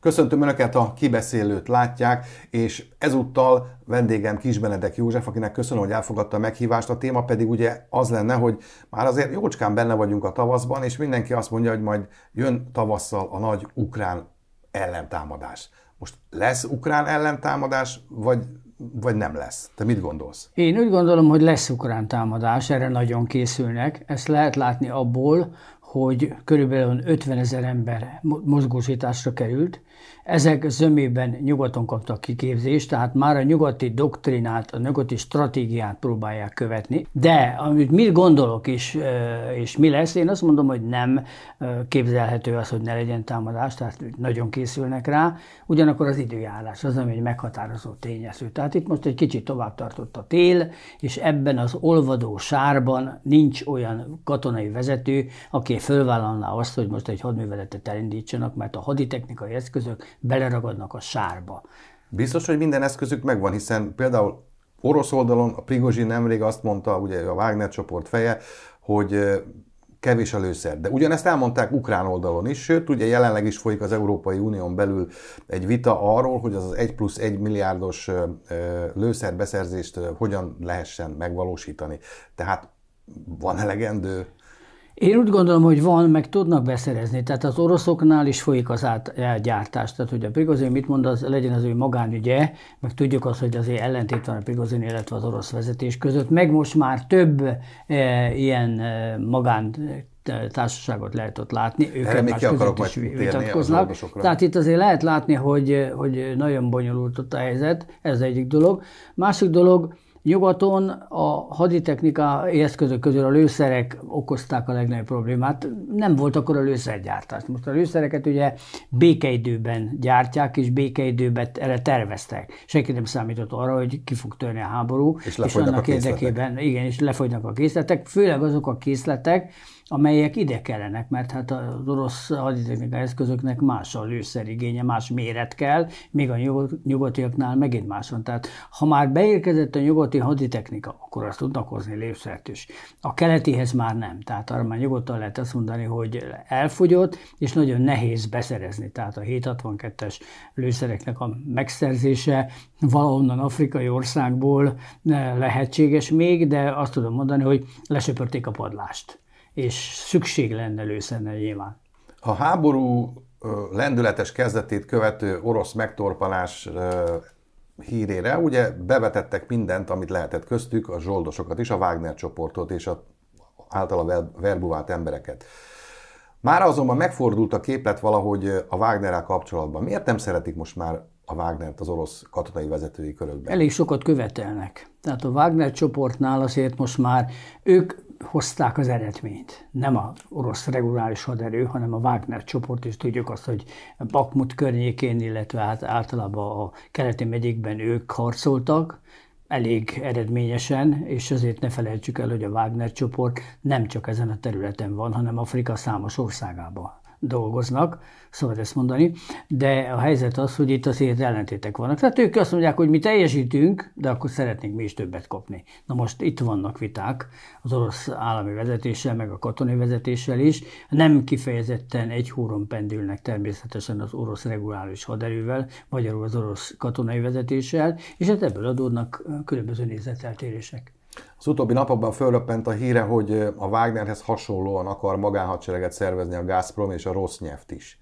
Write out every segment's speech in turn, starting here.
Köszöntöm Önöket, a kibeszélőt látják, és ezúttal vendégem Kis Benedek József, akinek köszönöm, hogy elfogadta a meghívást. A téma pedig ugye az lenne, hogy már azért jócskán benne vagyunk a tavaszban, és mindenki azt mondja, hogy majd jön tavasszal a nagy ukrán ellentámadás. Most lesz ukrán ellentámadás, vagy vagy nem lesz? Te mit gondolsz? Én úgy gondolom, hogy lesz ukrán támadás, erre nagyon készülnek. Ezt lehet látni abból, hogy körülbelül 50 ezer ember mozgósításra került, ezek zömében nyugaton kaptak kiképzést, tehát már a nyugati doktrinát, a nyugati stratégiát próbálják követni. De amit mit gondolok is, és mi lesz, én azt mondom, hogy nem képzelhető az, hogy ne legyen támadás, tehát nagyon készülnek rá. Ugyanakkor az időjárás az, ami egy meghatározó tényező. Tehát itt most egy kicsit tovább tartott a tél, és ebben az olvadó sárban nincs olyan katonai vezető, aki fölvállalná azt, hogy most egy hadműveletet elindítsanak, mert a haditechnikai eszközök eszközök beleragadnak a sárba. Biztos, hogy minden eszközük megvan, hiszen például orosz oldalon a Prigozsi nemrég azt mondta, ugye a Wagner csoport feje, hogy kevés a lőszer. De ugyanezt elmondták ukrán oldalon is, sőt, ugye jelenleg is folyik az Európai Unión belül egy vita arról, hogy az az 1 plusz 1 milliárdos lőszerbeszerzést hogyan lehessen megvalósítani. Tehát van elegendő én úgy gondolom, hogy van, meg tudnak beszerezni. Tehát az oroszoknál is folyik az átgyártás. Tehát, hogy a Prigozin mit mond, az legyen az ő magánügye, meg tudjuk azt, hogy azért ellentét van a Prigozin, illetve az orosz vezetés között. Meg most már több e, ilyen e, magán eh, társaságot lehet ott látni. Ők Erre még ki akarok majd vitatkoznak. Tehát itt azért lehet látni, hogy, hogy nagyon bonyolult ott a helyzet, ez egyik dolog. Másik dolog, Nyugaton a haditechnikai eszközök közül a lőszerek okozták a legnagyobb problémát. Nem volt akkor a lőszergyártás. Most a lőszereket ugye békeidőben gyártják, és békeidőben erre terveztek. Senki nem számított arra, hogy ki fog törni a háború. És, és annak a érdekében, igen, és lefogynak a készletek, főleg azok a készletek, amelyek ide kellenek, mert hát az orosz haditechnikai eszközöknek más a igénye, más méret kell, még a nyugatiaknál megint más van. Tehát ha már beérkezett a nyugat nyugati haditechnika, akkor azt tudnak hozni lépszert is. A keletihez már nem, tehát arra már nyugodtan lehet azt mondani, hogy elfogyott, és nagyon nehéz beszerezni. Tehát a 762-es lőszereknek a megszerzése valahonnan afrikai országból eh, lehetséges még, de azt tudom mondani, hogy lesöpörték a padlást, és szükség lenne lőszerne nyilván. A háború lendületes kezdetét követő orosz megtorpalás hírére, ugye bevetettek mindent, amit lehetett köztük, a zsoldosokat is, a Wagner csoportot és a általa verbuvált embereket. Már azonban megfordult a képlet valahogy a wagner kapcsolatban. Miért nem szeretik most már a wagner az orosz katonai vezetői körökben? Elég sokat követelnek. Tehát a Wagner csoportnál azért most már ők hozták az eredményt. Nem a orosz reguláris haderő, hanem a Wagner csoport, és tudjuk azt, hogy Bakmut környékén, illetve hát általában a keleti megyékben ők harcoltak, elég eredményesen, és azért ne felejtsük el, hogy a Wagner csoport nem csak ezen a területen van, hanem Afrika számos országában dolgoznak, szabad ezt mondani, de a helyzet az, hogy itt azért ellentétek vannak. Tehát ők azt mondják, hogy mi teljesítünk, de akkor szeretnénk mi is többet kapni. Na most itt vannak viták az orosz állami vezetéssel, meg a katonai vezetéssel is. Nem kifejezetten egy húron pendülnek természetesen az orosz reguláris haderővel, magyarul az orosz katonai vezetéssel, és hát ebből adódnak különböző nézeteltérések. Az utóbbi napokban fölöppent a híre, hogy a Wagnerhez hasonlóan akar magánhadsereget szervezni a Gazprom és a Rosneft is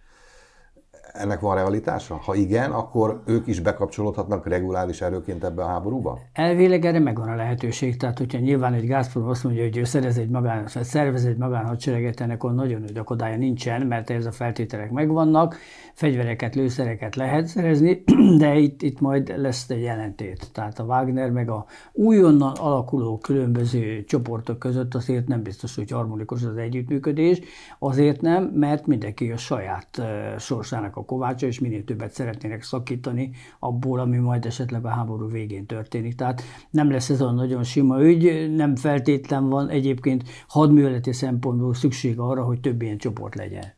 ennek van realitása? Ha igen, akkor ők is bekapcsolódhatnak reguláris erőként ebbe a háborúba? Elvileg erre megvan a lehetőség. Tehát, hogyha nyilván egy Gazprom azt mondja, hogy ő szerez egy magán, szervez egy magánhadsereget, ennek on nagyon nagy akadálya nincsen, mert ez a feltételek megvannak, fegyvereket, lőszereket lehet szerezni, de itt, itt majd lesz egy jelentét. Tehát a Wagner meg a újonnan alakuló különböző csoportok között azért nem biztos, hogy harmonikus az együttműködés, azért nem, mert mindenki a saját eh, sorsának a kovácsa, és minél többet szeretnének szakítani abból, ami majd esetleg a háború végén történik. Tehát nem lesz ez a nagyon sima ügy, nem feltétlen van egyébként hadműveleti szempontból szükség arra, hogy több ilyen csoport legyen.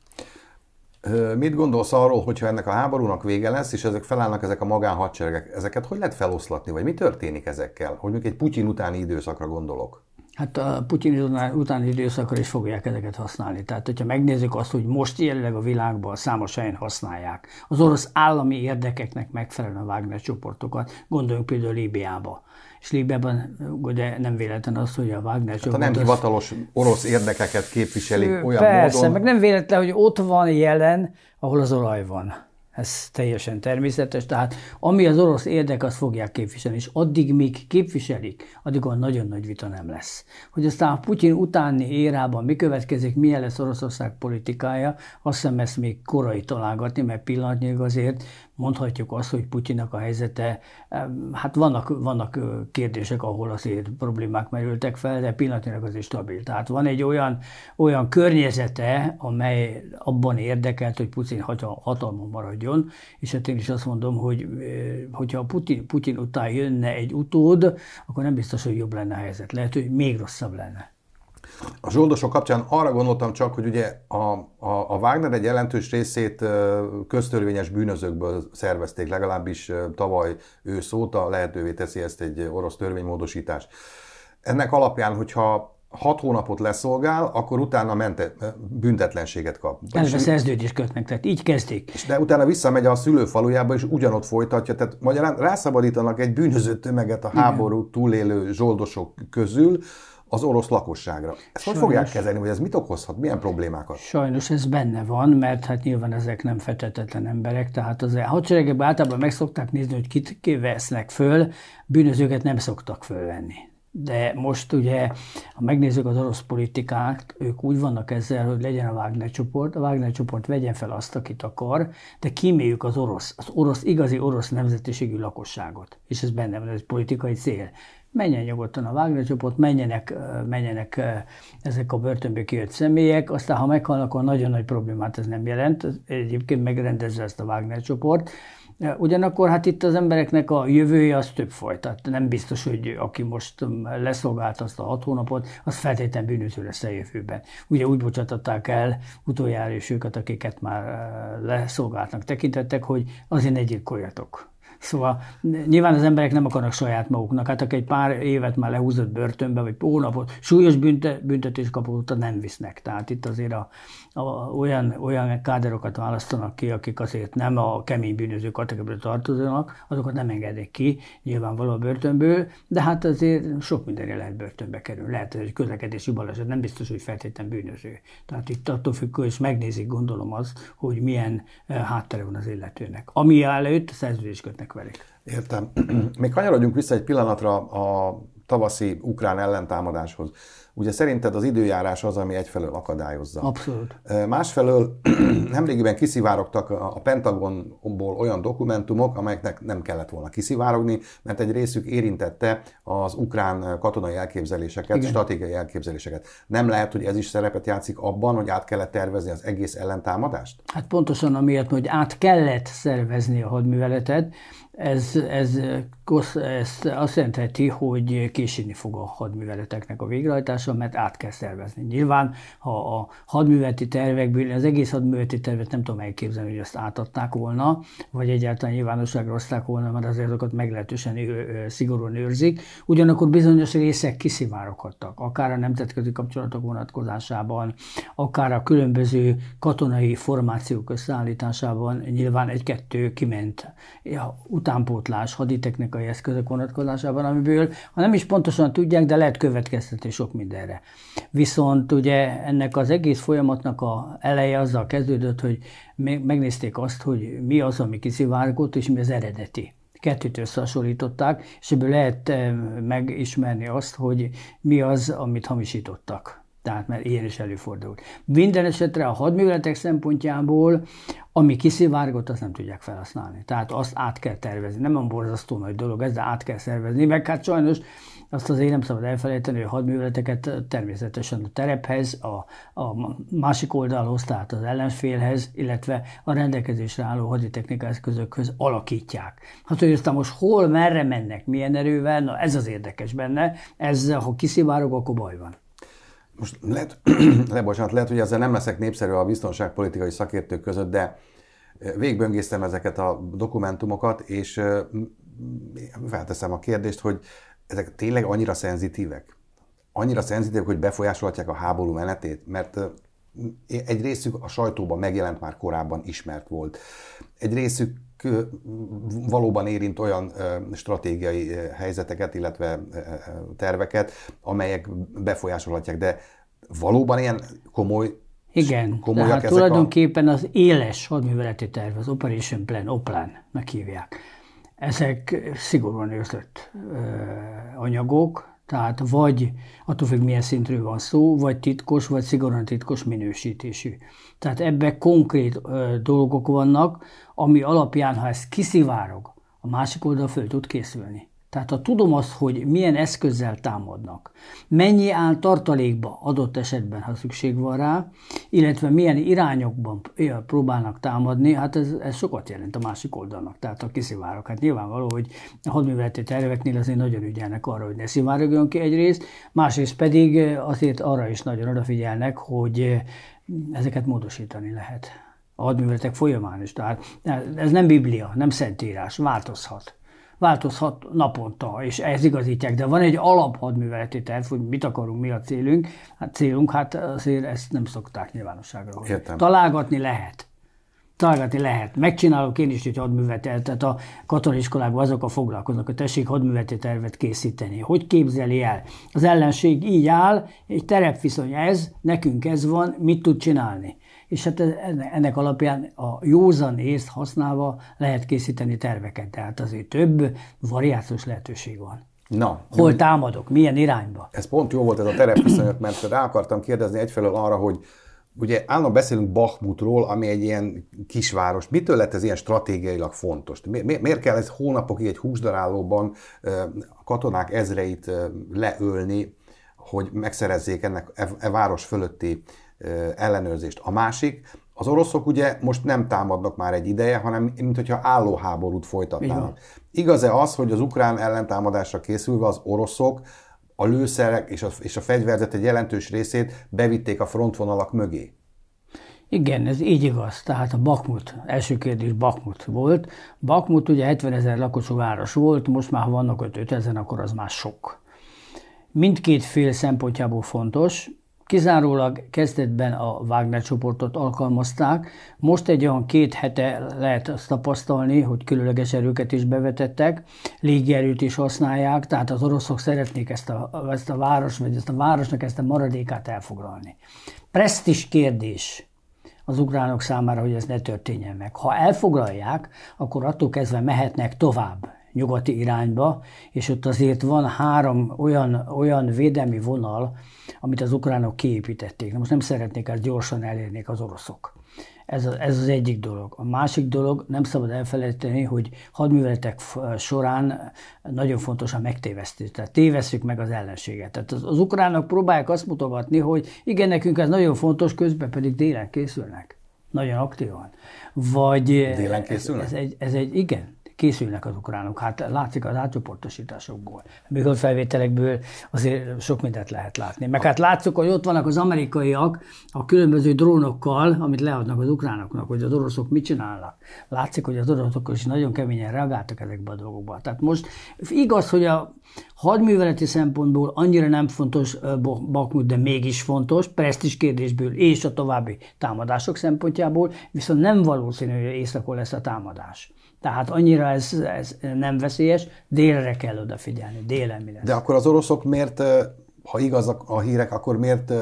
Mit gondolsz arról, hogyha ennek a háborúnak vége lesz, és ezek felállnak ezek a magánhadseregek, ezeket hogy lehet feloszlatni, vagy mi történik ezekkel? Hogy még egy Putyin utáni időszakra gondolok. Hát a Putyin utáni időszakra is fogják ezeket használni. Tehát, hogyha megnézzük azt, hogy most jelenleg a világban számos helyen használják az orosz állami érdekeknek megfelelően a Wagner csoportokat, gondoljunk például Líbiába. És Líbiában ugye nem véletlen az, hogy a Wagner csoport... Hát a nem hivatalos orosz érdekeket képviselik olyan persze, módon... Persze, meg nem véletlen, hogy ott van jelen, ahol az olaj van. Ez teljesen természetes, tehát ami az orosz érdek, azt fogják képviselni, és addig, míg képviselik, addig olyan nagyon nagy vita nem lesz. Hogy aztán a Putyin utáni érában mi következik, milyen lesz Oroszország politikája, azt hiszem ezt még korai találgatni, mert pillanatnyilag azért mondhatjuk azt, hogy Putyinak a helyzete, hát vannak, vannak kérdések, ahol azért problémák merültek fel, de pillanatnyilag azért stabil. Tehát van egy olyan, olyan környezete, amely abban érdekelt, hogy Putyin hatalma maradjon maradjon, és hát én is azt mondom, hogy hogyha a Putin, Putin után jönne egy utód, akkor nem biztos, hogy jobb lenne a helyzet. Lehet, hogy még rosszabb lenne. A zsoldosok kapcsán arra gondoltam csak, hogy ugye a, a, a Wagner egy jelentős részét köztörvényes bűnözőkből szervezték, legalábbis tavaly ősz óta lehetővé teszi ezt egy orosz törvénymódosítás. Ennek alapján, hogyha hat hónapot leszolgál, akkor utána mente, büntetlenséget kap. ez a szerződés kötnek, tehát így kezdték. És de utána visszamegy a szülőfalujába, és ugyanott folytatja. Tehát magyarán rászabadítanak egy bűnöző tömeget a háború túlélő zsoldosok közül, az orosz lakosságra. Ezt Sajnos. hogy fogják kezelni, hogy ez mit okozhat, milyen problémákat? Sajnos ez benne van, mert hát nyilván ezek nem fetetetlen emberek, tehát az hadseregekben általában meg szokták nézni, hogy kit vesznek föl, bűnözőket nem szoktak fölvenni. De most ugye, ha megnézzük az orosz politikát, ők úgy vannak ezzel, hogy legyen a Wagner csoport, a Wagner csoport vegyen fel azt, akit akar, de kíméljük az orosz, az orosz, igazi orosz nemzetiségű lakosságot. És ez benne van, ez politikai cél. Menjen nyugodtan a Wagner csoport, menjenek, menjenek ezek a börtönbe kijött személyek, aztán ha meghalnak, akkor nagyon nagy problémát ez nem jelent. Egyébként megrendezze ezt a Wagner csoport Ugyanakkor hát itt az embereknek a jövője az több hát Nem biztos, hogy aki most um, leszolgált azt a hat hónapot, az feltétlen bűnöző lesz a jövőben. Ugye úgy bocsátották el utoljára és őket, akiket már uh, leszolgáltnak tekintettek, hogy azért ne gyilkoljatok. Szóval nyilván az emberek nem akarnak saját maguknak. Hát aki egy pár évet már lehúzott börtönbe, vagy hónapot, súlyos büntetés kapott, nem visznek. Tehát itt azért a, a, olyan, olyan káderokat választanak ki, akik azért nem a kemény bűnöző kategóriába tartoznak, azokat nem engedik ki, nyilvánvaló börtönből, de hát azért sok mindenre lehet börtönbe kerülni. Lehet, hogy közlekedési baleset nem biztos, hogy feltétlenül bűnöző. Tehát itt attól függ, és megnézik gondolom az, hogy milyen eh, háttere van az illetőnek. Ami előtt szerződést kötnek velük. Értem. Még kanyarodjunk vissza egy pillanatra a tavaszi ukrán ellentámadáshoz. Ugye szerinted az időjárás az, ami egyfelől akadályozza. Abszolút. Másfelől nemrégiben kiszivárogtak a Pentagonból olyan dokumentumok, amelyeknek nem kellett volna kiszivárogni, mert egy részük érintette az ukrán katonai elképzeléseket, Igen. stratégiai elképzeléseket. Nem lehet, hogy ez is szerepet játszik abban, hogy át kellett tervezni az egész ellentámadást? Hát pontosan amiért, hogy át kellett szervezni a hadműveletet, ez, ez, ez azt jelenti, hogy késni fog a hadműveleteknek a végrehajtása, mert át kell szervezni. Nyilván, ha a hadműveleti tervekből, az egész hadműveleti tervet nem tudom elképzelni, hogy azt átadták volna, vagy egyáltalán nyilvánosságra hozták volna, mert azért azokat meglehetősen szigorúan őrzik. Ugyanakkor bizonyos részek kiszivároghattak, akár a nemzetközi kapcsolatok vonatkozásában, akár a különböző katonai formációk összeállításában, nyilván egy-kettő kiment. Ja, utána utánpótlás haditechnikai eszközök vonatkozásában, amiből, ha nem is pontosan tudják, de lehet következtetni sok mindenre. Viszont ugye ennek az egész folyamatnak a eleje azzal kezdődött, hogy megnézték azt, hogy mi az, ami kiszivárgott, és mi az eredeti kettőt összehasonlították, és ebből lehet eh, megismerni azt, hogy mi az, amit hamisítottak. Tehát mert ilyen is előfordult. Minden esetre a hadműveletek szempontjából, ami kiszivárgott, azt nem tudják felhasználni. Tehát azt át kell tervezni. Nem a borzasztó nagy dolog ez, de át kell szervezni. Meg hát sajnos azt azért nem szabad elfelejteni, hogy a hadműveleteket természetesen a terephez, a, a másik oldalhoz, tehát az ellenfélhez, illetve a rendelkezésre álló haditechnika eszközökhöz alakítják. Hát, hogy aztán most hol, merre mennek, milyen erővel, na ez az érdekes benne, ez ha kiszivárog, akkor baj van most lehet, lebocsánat, lehet, hogy ezzel nem leszek népszerű a biztonságpolitikai szakértők között, de végböngésztem ezeket a dokumentumokat, és felteszem a kérdést, hogy ezek tényleg annyira szenzitívek? Annyira szenzitívek, hogy befolyásolhatják a háború menetét? Mert egy részük a sajtóban megjelent már korábban ismert volt. Egy részük valóban érint olyan stratégiai helyzeteket, illetve terveket, amelyek befolyásolhatják, de valóban ilyen komoly igen, tehát ezek tulajdonképpen a... az éles hadműveleti terv, az Operation Plan, OPLAN meghívják. Ezek szigorúan őrzött anyagok, tehát vagy, attól függ milyen szintről van szó, vagy titkos, vagy szigorúan titkos minősítésű. Tehát ebbe konkrét ö, dolgok vannak, ami alapján, ha ez kiszivárog, a másik oldal föl tud készülni. Tehát ha tudom azt, hogy milyen eszközzel támadnak, mennyi áll tartalékba adott esetben, ha szükség van rá, illetve milyen irányokban próbálnak támadni, hát ez, ez sokat jelent a másik oldalnak, tehát a kiszivárok. Hát nyilvánvaló, hogy a hadműveleti terveknél azért nagyon ügyelnek arra, hogy ne szivárogjon ki egyrészt, másrészt pedig eh, azért arra is nagyon odafigyelnek, hogy eh, ezeket módosítani lehet a hadműveletek folyamán is. Tehát eh, ez nem Biblia, nem Szentírás, változhat változhat naponta, és ez igazítják. De van egy alaphadműveleti terv, hogy mit akarunk, mi a célunk. Hát célunk, hát azért ezt nem szokták nyilvánosságra Találgatni lehet találgatni lehet. Megcsinálok én is egy hadművetet, tehát a katoniskolában azok a foglalkoznak, hogy tessék hadműveti tervet készíteni. Hogy képzeli el? Az ellenség így áll, egy terepviszony ez, nekünk ez van, mit tud csinálni? és hát e-, e-, ennek alapján a józan észt használva lehet készíteni terveket, tehát azért több variációs lehetőség van. Na, Hol támadok, milyen irányba? Ez pont jó volt ez a terepviszonyok, mert rá akartam kérdezni egyfelől arra, hogy Ugye állandóan beszélünk Bakhmutról, ami egy ilyen kisváros. Mitől lett ez ilyen stratégiailag fontos? Mi, miért kell ez hónapokig egy húsdarálóban a katonák ezreit leölni, hogy megszerezzék ennek e, e- város fölötti ellenőrzést. A másik, az oroszok ugye most nem támadnak már egy ideje, hanem mint hogyha álló háborút folytatnának. Igaz-e az, hogy az ukrán ellentámadásra készülve az oroszok a lőszerek és a, és a fegyverzet egy jelentős részét bevitték a frontvonalak mögé? Igen, ez így igaz. Tehát a Bakmut, első kérdés Bakmut volt. Bakmut ugye 70 ezer lakosú város volt, most már ha vannak 5 ezeren, akkor az már sok. Mindkét fél szempontjából fontos, Kizárólag kezdetben a Wagner csoportot alkalmazták, most egy olyan két hete lehet azt tapasztalni, hogy különleges erőket is bevetettek, légierőt is használják, tehát az oroszok szeretnék ezt a, ezt a város, vagy ezt a városnak ezt a maradékát elfoglalni. Presztis kérdés az ukránok számára, hogy ez ne történjen meg. Ha elfoglalják, akkor attól kezdve mehetnek tovább nyugati irányba, és ott azért van három olyan, olyan védelmi vonal, amit az ukránok kiépítették. Na most nem szeretnék, ezt gyorsan elérnék az oroszok. Ez, a, ez az egyik dolog. A másik dolog, nem szabad elfelejteni, hogy hadműveletek során nagyon fontos a megtévesztés. Tehát tévesszük meg az ellenséget. Tehát az, az ukránok próbálják azt mutogatni, hogy igen, nekünk ez nagyon fontos, közben pedig délen készülnek. Nagyon aktívan. Vagy délen készülnek? Ez, ez, egy, ez egy, igen készülnek az ukránok. Hát látszik az átcsoportosításokból, még a felvételekből azért sok mindent lehet látni. Meg hát látszik, hogy ott vannak az amerikaiak a különböző drónokkal, amit leadnak az ukránoknak, hogy az oroszok mit csinálnak. Látszik, hogy az oroszok is nagyon keményen reagáltak ezekbe a dolgokba. Tehát most igaz, hogy a hadműveleti szempontból annyira nem fontos Bakmut, de mégis fontos, presztis kérdésből és a további támadások szempontjából, viszont nem valószínű, hogy éjszakon lesz a támadás. Tehát annyira ez, ez nem veszélyes, délre kell odafigyelni, délen mi lesz. De akkor az oroszok miért, ha igazak a hírek, akkor miért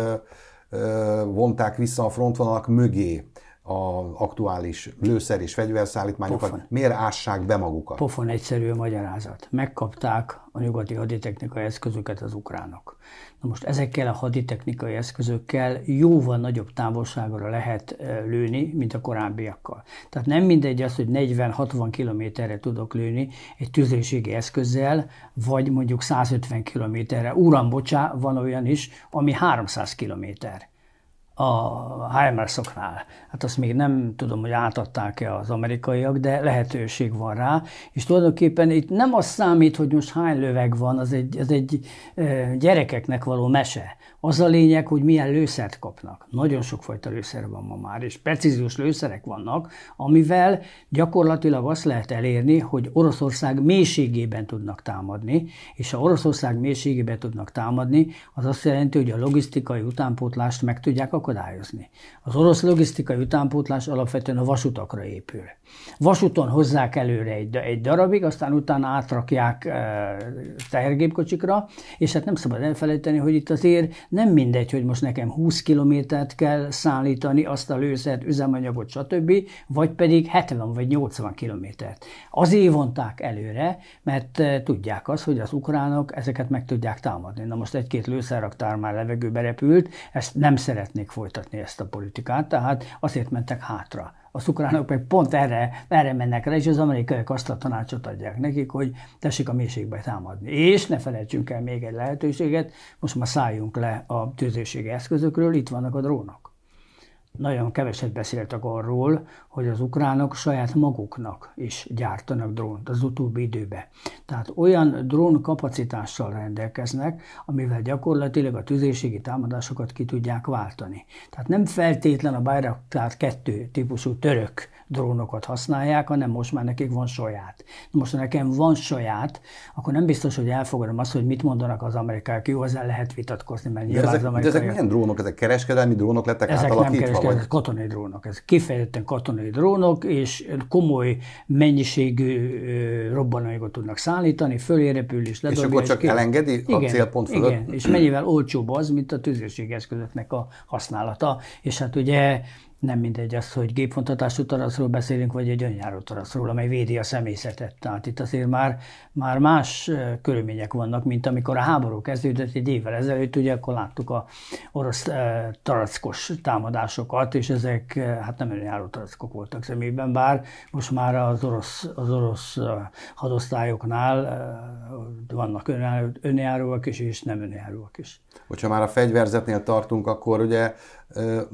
vonták vissza a frontvonalak mögé a aktuális lőszer és fegyverszállítmányokat, Pofon. miért ássák be magukat? Pofon egyszerű a magyarázat. Megkapták a nyugati haditechnikai eszközöket az ukránok. Na most ezekkel a haditechnikai eszközökkel jóval nagyobb távolságra lehet e, lőni, mint a korábbiakkal. Tehát nem mindegy az, hogy 40-60 kilométerre tudok lőni egy tüzérségi eszközzel, vagy mondjuk 150 kilométerre. Uram, bocsá, van olyan is, ami 300 kilométer a HMR-szoknál. Hát azt még nem tudom, hogy átadták-e az amerikaiak, de lehetőség van rá, és tulajdonképpen itt nem az számít, hogy most hány löveg van, az egy, az egy gyerekeknek való mese, az a lényeg, hogy milyen lőszert kapnak. Nagyon sokfajta lőszer van ma már, és precíziós lőszerek vannak, amivel gyakorlatilag azt lehet elérni, hogy Oroszország mélységében tudnak támadni, és ha Oroszország mélységében tudnak támadni, az azt jelenti, hogy a logisztikai utánpótlást meg tudják akadályozni. Az orosz logisztikai utánpótlás alapvetően a vasutakra épül. Vasúton hozzák előre egy, egy darabig, aztán utána átrakják e, tehergépkocsikra, és hát nem szabad elfelejteni, hogy itt azért nem mindegy, hogy most nekem 20 kilométert kell szállítani, azt a lőszert, üzemanyagot, stb., vagy pedig 70 vagy 80 kilométert. Azért vonták előre, mert eh, tudják azt, hogy az ukránok ezeket meg tudják támadni. Na most egy-két lőszerraktár már levegőbe repült, ezt nem szeretnék folytatni ezt a politikát, tehát azért mentek hátra. A ukránok meg pont erre, erre mennek rá, és az amerikaiak azt a tanácsot adják nekik, hogy tessék a mélységbe támadni. És ne felejtsünk el még egy lehetőséget, most már szálljunk le a tűzőségi eszközökről, itt vannak a drónok nagyon keveset beszéltek arról, hogy az ukránok saját maguknak is gyártanak drónt az utóbbi időben. Tehát olyan drón kapacitással rendelkeznek, amivel gyakorlatilag a tüzérségi támadásokat ki tudják váltani. Tehát nem feltétlen a Bayraktár 2 típusú török drónokat használják, hanem most már nekik van saját. Most, ha nekem van saját, akkor nem biztos, hogy elfogadom azt, hogy mit mondanak az amerikaiak. Jó, ezzel lehet vitatkozni, mert de nyilván ezek, az amerikai? De ezek milyen drónok? Ezek kereskedelmi drónok lettek ezek átalakítva? Nem ezek katonai drónok, ezek kifejezetten katonai drónok, és komoly mennyiségű robbanóigot tudnak szállítani, repül és És akkor csak és elengedi a igen, célpont fölött? Igen, és mennyivel olcsóbb az, mint a eszközöknek a használata. És hát ugye nem mindegy az, hogy gépfontatású taraszról beszélünk, vagy egy önjáró taraszról, amely védi a személyzetet. Tehát itt azért már, már más körülmények vannak, mint amikor a háború kezdődött egy évvel ezelőtt, ugye akkor láttuk a orosz tarackos támadásokat, és ezek hát nem önjáró tarackok voltak szemében, bár most már az orosz, az orosz hadosztályoknál vannak önjáróak is, és nem önjáróak is. Hogyha már a fegyverzetnél tartunk, akkor ugye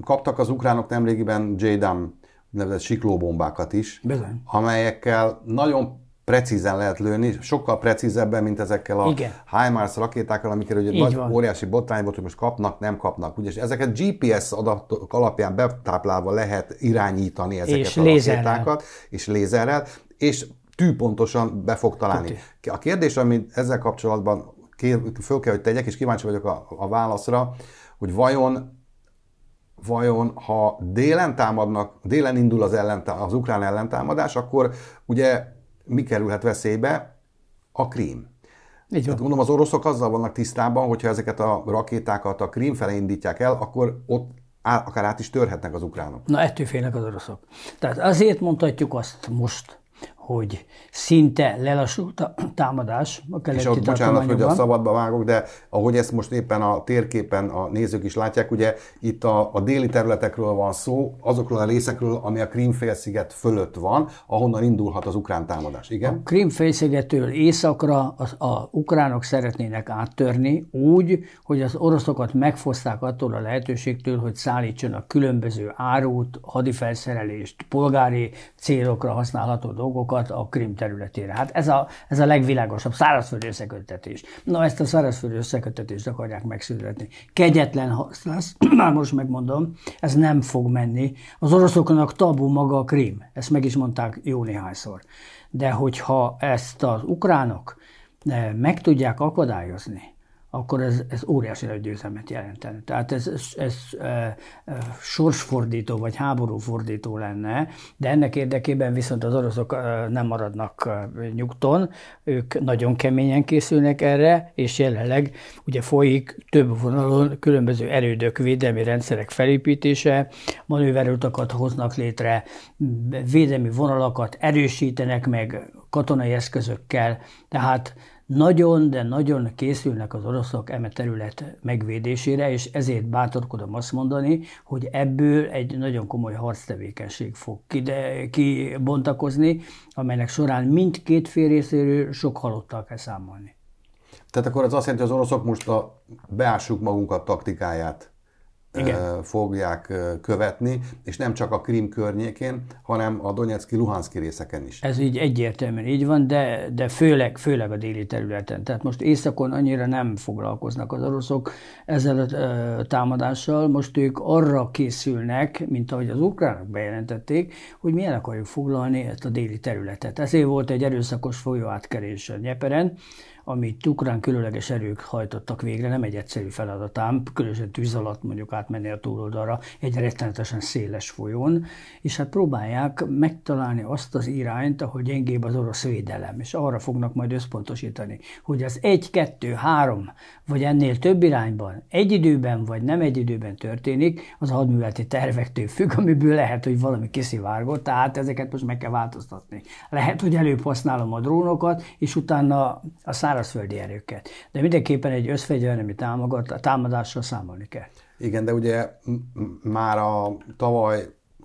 kaptak az ukránok nemrég nemrégiben J-Dam nevezett siklóbombákat is, Bizony. amelyekkel nagyon precízen lehet lőni, sokkal precízebben, mint ezekkel a HIMARS rakétákkal, amikkel ugye nagy óriási botrány volt, hogy most kapnak, nem kapnak. Ugye, és ezeket GPS adatok alapján betáplálva lehet irányítani ezeket és a lézerrel. rakétákat, és lézerrel, és tűpontosan be fog találni. Tuti. A kérdés, amit ezzel kapcsolatban kér, föl kell, hogy tegyek, és kíváncsi vagyok a, a válaszra, hogy vajon vajon ha délen támadnak, délen indul az, ellentá- az ukrán ellentámadás, akkor ugye mi kerülhet veszélybe? A krím. Így van. Hát gondolom az oroszok azzal vannak tisztában, hogyha ezeket a rakétákat a krím felé indítják el, akkor ott akár át is törhetnek az ukránok. Na ettől félnek az oroszok. Tehát azért mondhatjuk azt most, hogy szinte lelassult a támadás a keleti És ott bocsánat, hogy a szabadba vágok, de ahogy ezt most éppen a térképen a nézők is látják, ugye itt a, a déli területekről van szó, azokról a részekről, ami a Krímfélsziget fölött van, ahonnan indulhat az ukrán támadás, igen? A Krímfélszigetől északra az a ukránok szeretnének áttörni úgy, hogy az oroszokat megfoszták attól a lehetőségtől, hogy szállítsanak különböző árut, hadifelszerelést, polgári célokra használható dolgokat, csapatunkat a Krim területére. Hát ez a, ez a legvilágosabb szárazföldi összekötetés. Na ezt a szárazföldi összekötetést akarják megszületni. Kegyetlen lesz, már most megmondom, ez nem fog menni. Az oroszoknak tabu maga a Krim, ezt meg is mondták jó néhányszor. De hogyha ezt az ukránok eh, meg tudják akadályozni, akkor ez, ez óriási nagy győzelmet jelentene. Tehát ez, ez, ez e, e, sorsfordító vagy háborúfordító lenne, de ennek érdekében viszont az oroszok e, nem maradnak e, nyugton, ők nagyon keményen készülnek erre, és jelenleg ugye folyik több vonalon különböző erődök védelmi rendszerek felépítése, manőverőtakat hoznak létre, védelmi vonalakat erősítenek meg katonai eszközökkel, tehát nagyon, de nagyon készülnek az oroszok eme terület megvédésére, és ezért bátorkodom azt mondani, hogy ebből egy nagyon komoly harctevékenység fog kide, kibontakozni, amelynek során mindkét fél részéről sok halottal kell számolni. Tehát akkor az azt jelenti, hogy az oroszok most a beássuk magunkat taktikáját igen. fogják követni, és nem csak a Krim környékén, hanem a Donetszki, Luhanszki részeken is. Ez így egyértelműen így van, de, de főleg, főleg a déli területen. Tehát most északon annyira nem foglalkoznak az oroszok ezzel a támadással. Most ők arra készülnek, mint ahogy az ukránok bejelentették, hogy milyen akarjuk foglalni ezt a déli területet. Ezért volt egy erőszakos folyóátkerés a Nyeperen, amit ukrán különleges erők hajtottak végre, nem egy egyszerű feladatám, különösen tűz alatt mondjuk átmenni a túloldalra egy rettenetesen széles folyón, és hát próbálják megtalálni azt az irányt, ahol gyengébb az orosz védelem, és arra fognak majd összpontosítani, hogy az egy, kettő, három, vagy ennél több irányban, egy időben vagy nem egy időben történik, az a hadműveleti tervektől függ, amiből lehet, hogy valami kiszivárgott, tehát ezeket most meg kell változtatni. Lehet, hogy előbb használom a drónokat, és utána a szárazföldi erőket. De mindenképpen egy összfegyelmi támadásra számolni kell. Igen, de ugye már a tavaly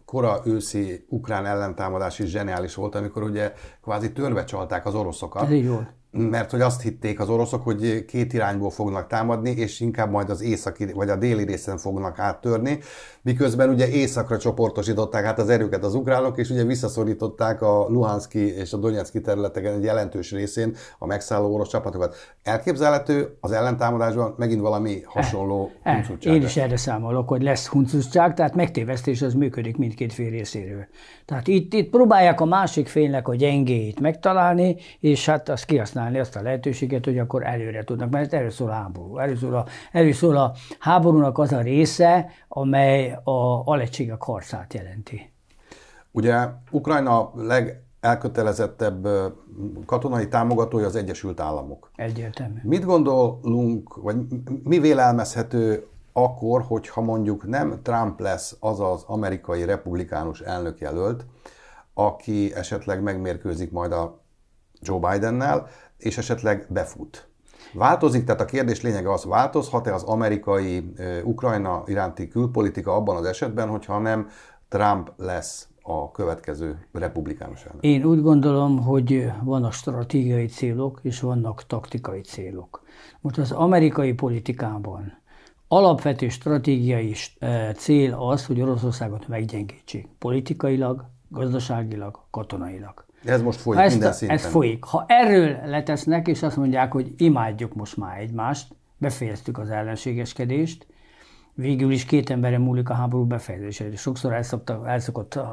kora őszi ukrán ellentámadás is zseniális volt, amikor ugye kvázi törve csalták az oroszokat. Ez így volt mert hogy azt hitték az oroszok, hogy két irányból fognak támadni, és inkább majd az északi vagy a déli részen fognak áttörni, miközben ugye északra csoportosították hát az erőket az ukránok, és ugye visszaszorították a Luhanszki és a Donetszki területeken egy jelentős részén a megszálló orosz csapatokat. Elképzelhető az ellentámadásban megint valami eh, hasonló eh, e, Én is erre számolok, hogy lesz huncutság, tehát megtévesztés az működik mindkét fél részéről. Tehát itt, itt próbálják a másik félnek a gyengéit megtalálni, és hát azt kihasználni azt a lehetőséget, hogy akkor előre tudnak, mert erről szól a háború. Erről szól a, erről szól a háborúnak az a része, amely a alegységek karszát jelenti. Ugye Ukrajna leg elkötelezettebb katonai támogatója az Egyesült Államok. Egyértelmű. Mit gondolunk, vagy mi vélelmezhető akkor, hogyha mondjuk nem Trump lesz az az amerikai republikánus elnökjelölt, aki esetleg megmérkőzik majd a Joe Bidennel, és esetleg befut. Változik, tehát a kérdés lényege az, változhat-e az amerikai Ukrajna iránti külpolitika abban az esetben, hogyha nem Trump lesz a következő republikánus elnök? Én úgy gondolom, hogy van a stratégiai célok, és vannak taktikai célok. Most az amerikai politikában alapvető stratégiai cél az, hogy Oroszországot meggyengítsék politikailag, gazdaságilag, katonailag. Ez most folyik ha ezt, minden szinten. Ez folyik. Ha erről letesznek, és azt mondják, hogy imádjuk most már egymást, befejeztük az ellenségeskedést, végül is két emberre múlik a háború befejezése. Sokszor el, szokta, el szokott uh,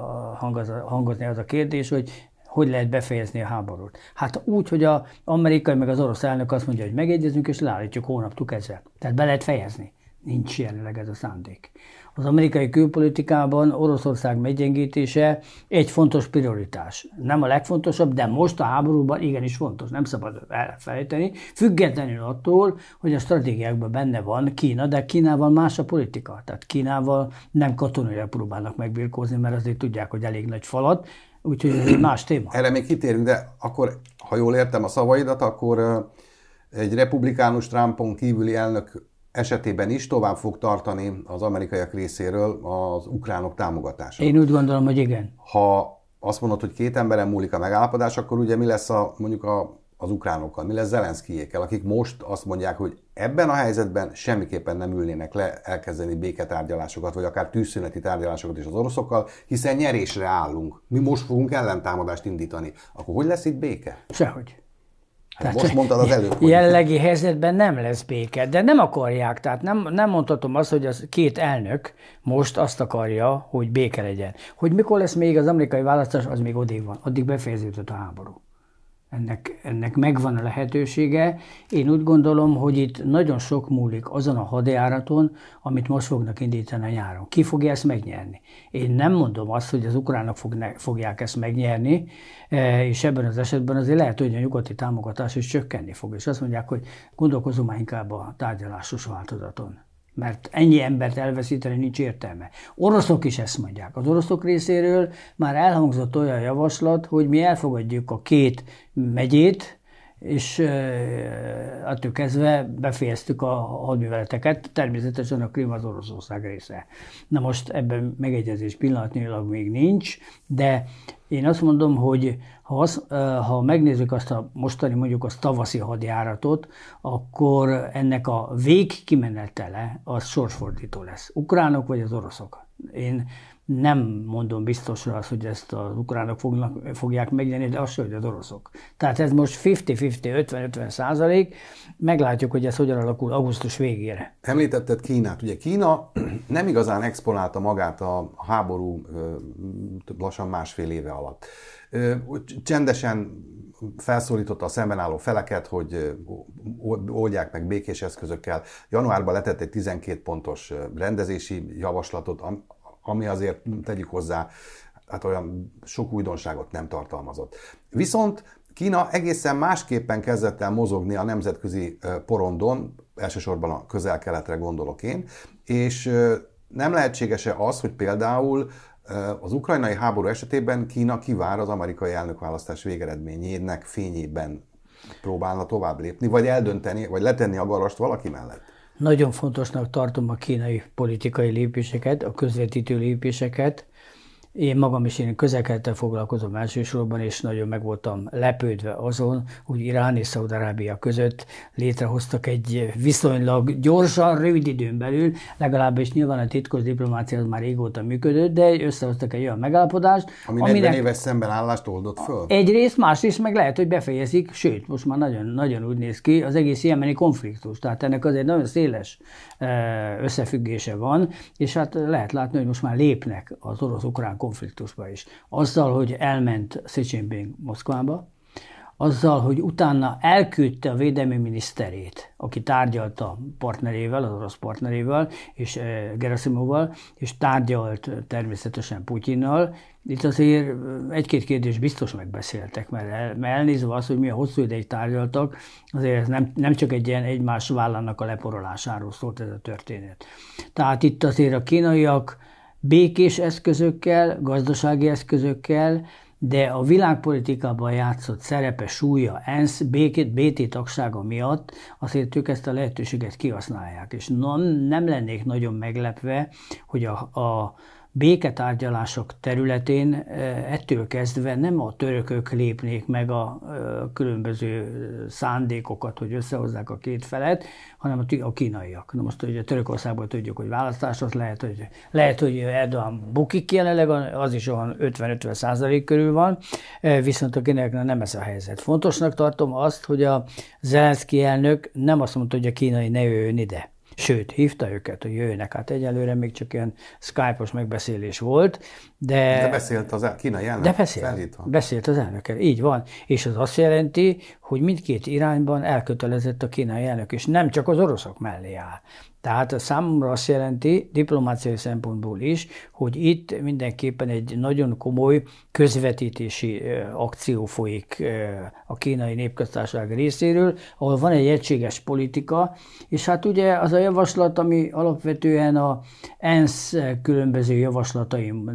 hangozni az a kérdés, hogy hogy lehet befejezni a háborút. Hát úgy, hogy az amerikai meg az orosz elnök azt mondja, hogy megegyezünk, és leállítjuk hónaptuk ezzel. Tehát be lehet fejezni. Nincs jelenleg ez a szándék. Az amerikai külpolitikában Oroszország meggyengítése egy fontos prioritás. Nem a legfontosabb, de most a háborúban igenis fontos, nem szabad elfelejteni, függetlenül attól, hogy a stratégiákban benne van Kína, de Kínával más a politika. Tehát Kínával nem katonai próbálnak megbirkózni, mert azért tudják, hogy elég nagy falat, úgyhogy ez egy más téma. Erre még kitérünk, de akkor, ha jól értem a szavaidat, akkor egy republikánus Trumpon kívüli elnök esetében is tovább fog tartani az amerikaiak részéről az ukránok támogatása. Én úgy gondolom, hogy igen. Ha azt mondod, hogy két emberen múlik a megállapodás, akkor ugye mi lesz a, mondjuk a, az ukránokkal, mi lesz Zelenszkijékkel, akik most azt mondják, hogy ebben a helyzetben semmiképpen nem ülnének le elkezdeni béketárgyalásokat, vagy akár tűzszüneti tárgyalásokat is az oroszokkal, hiszen nyerésre állunk. Mi most fogunk ellentámadást indítani. Akkor hogy lesz itt béke? Sehogy. Hát most mondtad az előbb. Hogy... Jellegi helyzetben nem lesz béke, de nem akarják, tehát nem, nem mondhatom azt, hogy az két elnök most azt akarja, hogy béke legyen. Hogy mikor lesz még az amerikai választás, az még odébb van, addig befejeződött a háború. Ennek, ennek megvan a lehetősége. Én úgy gondolom, hogy itt nagyon sok múlik azon a hadjáraton, amit most fognak indítani a nyáron. Ki fogja ezt megnyerni? Én nem mondom azt, hogy az ukránok fogják ezt megnyerni, e, és ebben az esetben azért lehet, hogy a nyugati támogatás is csökkenni fog, és azt mondják, hogy gondolkozom már inkább a tárgyalásos változaton mert ennyi embert elveszíteni nincs értelme. Oroszok is ezt mondják. Az oroszok részéről már elhangzott olyan javaslat, hogy mi elfogadjuk a két megyét, és attól kezdve befejeztük a hadműveleteket, természetesen a Krim az Oroszország része. Na most ebben megegyezés pillanatnyilag még nincs, de én azt mondom, hogy ha, az, ha megnézzük azt a mostani mondjuk az tavaszi hadjáratot, akkor ennek a végkimenetele az sorsfordító lesz. Ukránok vagy az oroszok. Én nem mondom biztosra azt, hogy ezt az ukránok fognak, fogják megnyerni, de azt sem, hogy az oroszok. Tehát ez most 50-50, 50-50 százalék. Meglátjuk, hogy ez hogyan alakul augusztus végére. Említetted Kínát. Ugye Kína nem igazán exponálta magát a háború lassan másfél éve alatt. Csendesen felszólította a szemben álló feleket, hogy oldják meg békés eszközökkel. Januárban letett egy 12 pontos rendezési javaslatot, ami azért hm, tegyük hozzá, hát olyan sok újdonságot nem tartalmazott. Viszont Kína egészen másképpen kezdett el mozogni a nemzetközi porondon, elsősorban a közel-keletre gondolok én, és nem lehetséges-e az, hogy például az ukrajnai háború esetében Kína kivár az amerikai elnökválasztás végeredményének fényében próbálna tovább lépni, vagy eldönteni, vagy letenni a garast valaki mellett? Nagyon fontosnak tartom a kínai politikai lépéseket, a közvetítő lépéseket, én magam is én közelkedettel foglalkozom elsősorban, és nagyon meg voltam lepődve azon, hogy Irán és Szaudarábia között létrehoztak egy viszonylag gyorsan, rövid időn belül, legalábbis nyilván a titkos diplomácia az már régóta működött, de összehoztak egy olyan megállapodást, ami aminek 40 éves állást oldott föl. Egyrészt, másrészt meg lehet, hogy befejezik, sőt, most már nagyon, nagyon úgy néz ki az egész jemeni konfliktus. Tehát ennek az egy nagyon széles eh, összefüggése van, és hát lehet látni, hogy most már lépnek az orosz-ukrán konfliktusba is. Azzal, hogy elment Xi Jinping Moszkvába, azzal, hogy utána elküldte a védelmi miniszterét, aki tárgyalt a partnerével, az orosz partnerével, és eh, Gerasimoval, és tárgyalt természetesen Putyinnal. Itt azért eh, egy-két kérdés biztos megbeszéltek, mert, el, mert elnézve az, hogy mi a hosszú ideig tárgyaltak, azért ez nem, nem csak egy ilyen egymás vállának a leporolásáról szólt ez a történet. Tehát itt azért a kínaiak békés eszközökkel, gazdasági eszközökkel, de a világpolitikában játszott szerepe, súlya, ENSZ békét, BT tagsága miatt azért ők ezt a lehetőséget kihasználják. És nem, nem lennék nagyon meglepve, hogy a, a béketárgyalások területén e, ettől kezdve nem a törökök lépnék meg a e, különböző szándékokat, hogy összehozzák a két felet, hanem a kínaiak. Na most ugye Törökországban tudjuk, hogy választás az lehet, hogy, lehet, hogy Erdogan bukik jelenleg, az is olyan 50-50 százalék körül van, e, viszont a kínaiaknak nem ez a helyzet. Fontosnak tartom azt, hogy a Zelenszky elnök nem azt mondta, hogy a kínai ne jöjjön ide Sőt, hívta őket, hogy jöjjenek. Hát egyelőre még csak ilyen Skype-os megbeszélés volt, de... De beszélt az el, kínai elnök. De beszélt, felhívta. beszélt az elnök. így van. És az azt jelenti, hogy mindkét irányban elkötelezett a kínai elnök, és nem csak az oroszok mellé áll. Tehát a számomra azt jelenti, diplomáciai szempontból is, hogy itt mindenképpen egy nagyon komoly közvetítési akció folyik a kínai népköztársaság részéről, ahol van egy egységes politika, és hát ugye az a javaslat, ami alapvetően a ENSZ különböző javaslataim,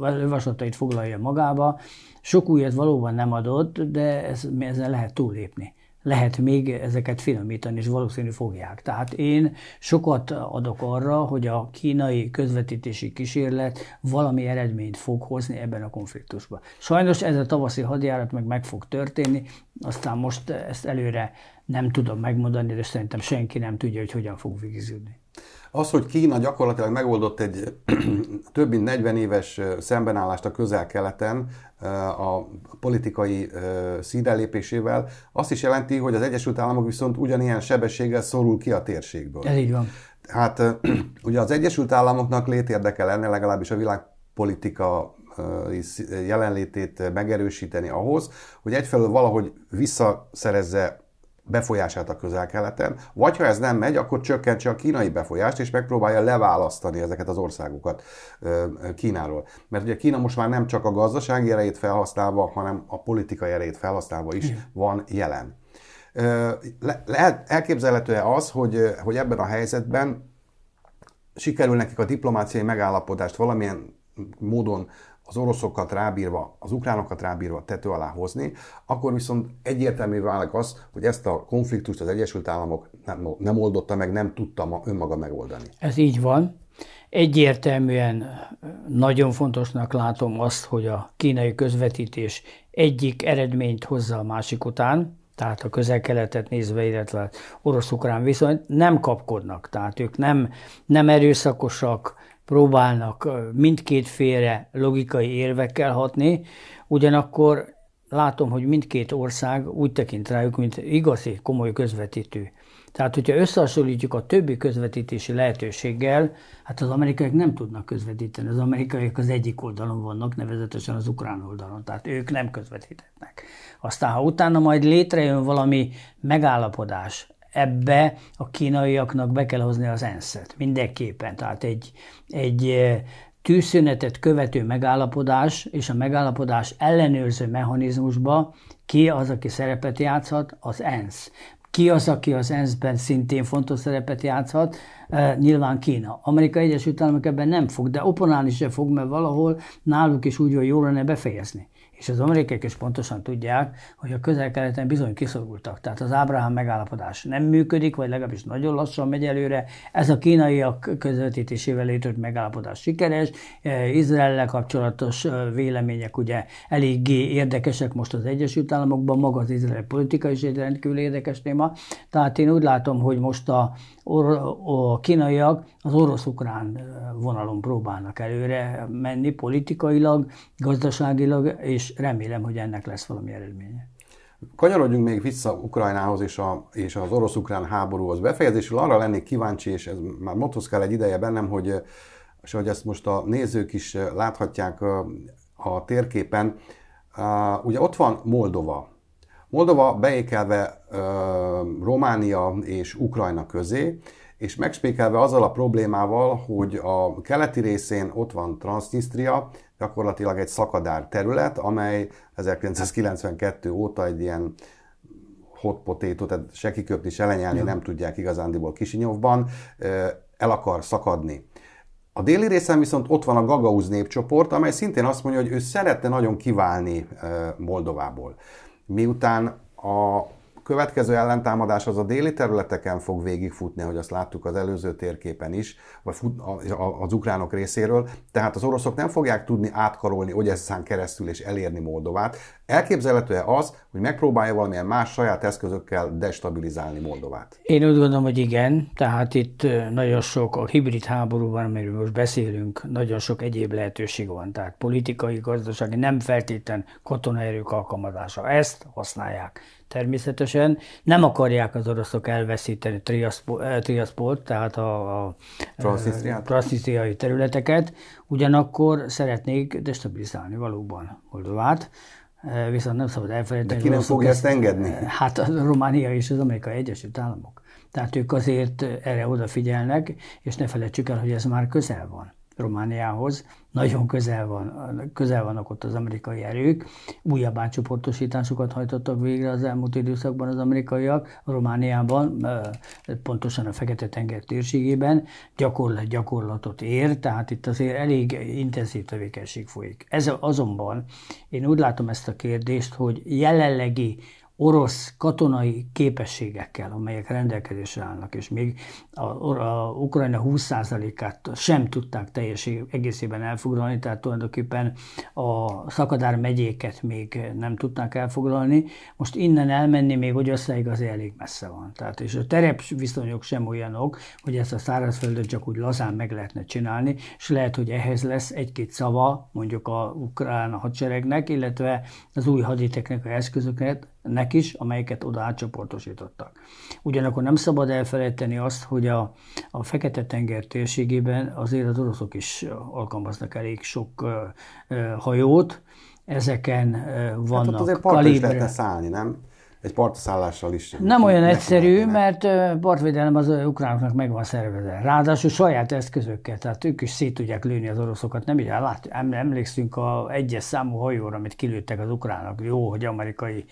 javaslatait foglalja magába, sok újat valóban nem adott, de ez, ezen lehet túllépni lehet még ezeket finomítani, és valószínű fogják. Tehát én sokat adok arra, hogy a kínai közvetítési kísérlet valami eredményt fog hozni ebben a konfliktusban. Sajnos ez a tavaszi hadjárat meg meg fog történni, aztán most ezt előre nem tudom megmondani, de szerintem senki nem tudja, hogy hogyan fog végződni. Az, hogy Kína gyakorlatilag megoldott egy több mint 40 éves szembenállást a közel-keleten a politikai szídelépésével, azt is jelenti, hogy az Egyesült Államok viszont ugyanilyen sebességgel szorul ki a térségből. Ez így van. Hát ugye az Egyesült Államoknak létérdeke lenne legalábbis a világpolitika jelenlétét megerősíteni ahhoz, hogy egyfelől valahogy visszaszerezze befolyását a közel-keleten, vagy ha ez nem megy, akkor csökkentse a kínai befolyást, és megpróbálja leválasztani ezeket az országokat Kínáról. Mert ugye Kína most már nem csak a gazdasági erejét felhasználva, hanem a politikai erejét felhasználva is van jelen. Lehet, elképzelhető-e az, hogy, hogy ebben a helyzetben sikerül nekik a diplomáciai megállapodást valamilyen módon az oroszokat rábírva, az ukránokat rábírva tető alá hozni, akkor viszont egyértelmű válik az, hogy ezt a konfliktust az Egyesült Államok nem, nem oldotta meg, nem tudta önmaga megoldani. Ez így van. Egyértelműen nagyon fontosnak látom azt, hogy a kínai közvetítés egyik eredményt hozza a másik után, tehát a közel-keletet nézve, illetve orosz-ukrán viszonyt, nem kapkodnak, tehát ők nem, nem erőszakosak, próbálnak mindkét félre logikai érvekkel hatni, ugyanakkor látom, hogy mindkét ország úgy tekint rájuk, mint igazi, komoly közvetítő. Tehát, hogyha összehasonlítjuk a többi közvetítési lehetőséggel, hát az amerikaiak nem tudnak közvetíteni. Az amerikaiak az egyik oldalon vannak, nevezetesen az ukrán oldalon, tehát ők nem közvetítetnek. Aztán, ha utána majd létrejön valami megállapodás ebbe a kínaiaknak be kell hozni az ENSZ-et. Mindenképpen. Tehát egy, egy tűzszünetet követő megállapodás és a megállapodás ellenőrző mechanizmusba ki az, aki szerepet játszhat? Az ENSZ. Ki az, aki az ENSZ-ben szintén fontos szerepet játszhat? E, nyilván Kína. Amerika Egyesült Államok ebben nem fog, de opponálni se fog, mert valahol náluk is úgy, hogy jól lenne befejezni és az amerikaiak is pontosan tudják, hogy a közel-keleten bizony kiszorultak. Tehát az Ábrahám megállapodás nem működik, vagy legalábbis nagyon lassan megy előre. Ez a kínaiak közvetítésével létrejött megállapodás sikeres. E, izrael kapcsolatos e, vélemények ugye eléggé érdekesek most az Egyesült Államokban, maga az izraeli politika is egy rendkívül érdekes téma. Tehát én úgy látom, hogy most a or, a kínaiak az orosz-ukrán vonalon próbálnak előre menni politikailag, gazdaságilag, és remélem, hogy ennek lesz valami eredménye. Kanyarodjunk még vissza Ukrajnához és, a, és az orosz-ukrán háborúhoz. Befejezésül arra lennék kíváncsi, és ez már motoszkál egy ideje bennem, hogy, és hogy ezt most a nézők is láthatják a térképen, ugye ott van Moldova, Moldova beékelve uh, Románia és Ukrajna közé, és megspékelve azzal a problémával, hogy a keleti részén ott van Transnistria, gyakorlatilag egy szakadár terület, amely 1992 óta egy ilyen hot potato, tehát se kiköpni, se lenyelni ja. nem tudják igazándiból Kisinyovban, el akar szakadni. A déli részen viszont ott van a Gagauz népcsoport, amely szintén azt mondja, hogy ő szeretne nagyon kiválni Moldovából miután a következő ellentámadás az a déli területeken fog végigfutni, hogy azt láttuk az előző térképen is, vagy fut, a, a, az ukránok részéről. Tehát az oroszok nem fogják tudni átkarolni Ogyesszán keresztül és elérni Moldovát. Elképzelhető-e az, hogy megpróbálja valamilyen más saját eszközökkel destabilizálni Moldovát? Én úgy gondolom, hogy igen. Tehát itt nagyon sok a hibrid háborúban, amiről most beszélünk, nagyon sok egyéb lehetőség van. Tehát politikai, gazdasági, nem feltétlen katonaerők alkalmazása. Ezt használják természetesen. Nem akarják az oroszok elveszíteni Triaszport, eh, tehát a, a eh, transzisztriai területeket, ugyanakkor szeretnék destabilizálni valóban Moldovát, eh, viszont nem szabad elfelejteni. De ki nem fogja ezt engedni? Hát a Románia és az Amerikai Egyesült Államok. Tehát ők azért erre odafigyelnek, és ne felejtsük el, hogy ez már közel van. Romániához, nagyon közel, van, közel vannak ott az amerikai erők. Újabb átcsoportosításokat hajtottak végre az elmúlt időszakban az amerikaiak, Romániában, pontosan a Fekete-tenger térségében gyakorlat gyakorlatot ér, tehát itt azért elég intenzív tevékenység folyik. Ez azonban én úgy látom ezt a kérdést, hogy jelenlegi orosz katonai képességekkel, amelyek rendelkezésre állnak, és még a, a, Ukrajna 20%-át sem tudták teljes egészében elfoglalni, tehát tulajdonképpen a szakadár megyéket még nem tudták elfoglalni. Most innen elmenni még hogy az elég messze van. Tehát, és a terep viszonyok sem olyanok, hogy ezt a szárazföldet csak úgy lazán meg lehetne csinálni, és lehet, hogy ehhez lesz egy-két szava mondjuk a ukrán hadseregnek, illetve az új haditeknek a eszközöknek, nek is, amelyeket oda átcsoportosítottak. Ugyanakkor nem szabad elfelejteni azt, hogy a, a Fekete-tenger térségében azért az oroszok is alkalmaznak elég sok ö, ö, hajót, ezeken vannak hát ott azért kalibre. Is szállni, nem? egy partaszállással is. Nem olyan egyszerű, mert partvédelem az ukránoknak meg van szervezve. Ráadásul saját eszközökkel, tehát ők is szét tudják lőni az oroszokat. Nem így lát, emlékszünk a egyes számú hajóra, amit kilőttek az ukránok. Jó, hogy amerikai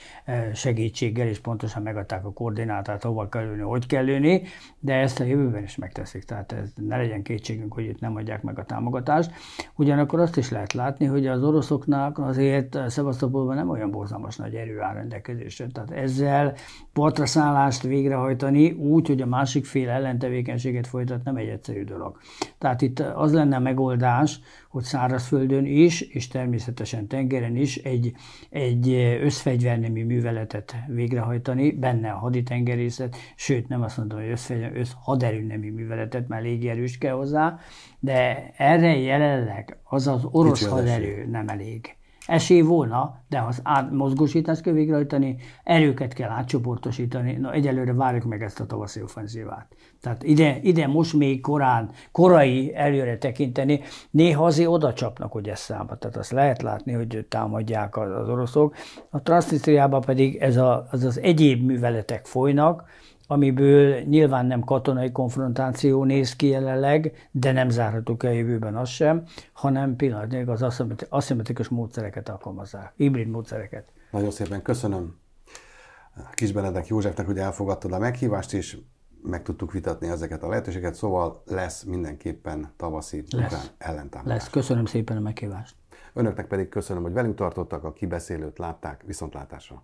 segítséggel is pontosan megadták a koordinátát, hova kell lőni, hogy kell lőni, de ezt a jövőben is megteszik. Tehát ez, ne legyen kétségünk, hogy itt nem adják meg a támogatást. Ugyanakkor azt is lehet látni, hogy az oroszoknak azért Szevasztopolban nem olyan borzalmas nagy erő áll rendelkezésre. Tehát ezzel partraszállást végrehajtani úgy, hogy a másik fél ellentevékenységet folytat, nem egy egyszerű dolog. Tehát itt az lenne a megoldás, hogy szárazföldön is, és természetesen tengeren is egy, egy összfegyvernemi műveletet végrehajtani, benne a haditengerészet, sőt nem azt mondom, hogy összfegyver, össz haderőnemi műveletet, már légierős kell hozzá, de erre jelenleg az az orosz haderő nem elég esély volna, de az átmozgósítást kell végrehajtani, erőket kell átcsoportosítani. Na, egyelőre várjuk meg ezt a tavaszi offenzívát. Tehát ide, ide most még korán, korai előre tekinteni, néha azért oda csapnak, hogy ezt számba. Tehát azt lehet látni, hogy támadják az, az oroszok. A Transnistriában pedig ez a, az, az egyéb műveletek folynak, amiből nyilván nem katonai konfrontáció néz ki jelenleg, de nem zárható el jövőben az sem, hanem pillanatnyilag az aszimmetrikus módszereket alkalmazzák, hibrid módszereket. Nagyon szépen köszönöm Kis Benedek Józsefnek, hogy elfogadtad a meghívást, és meg tudtuk vitatni ezeket a lehetőséget, szóval lesz mindenképpen tavaszi lesz. ellentámadás. Lesz, köszönöm szépen a meghívást. Önöknek pedig köszönöm, hogy velünk tartottak, a kibeszélőt látták, viszontlátásra!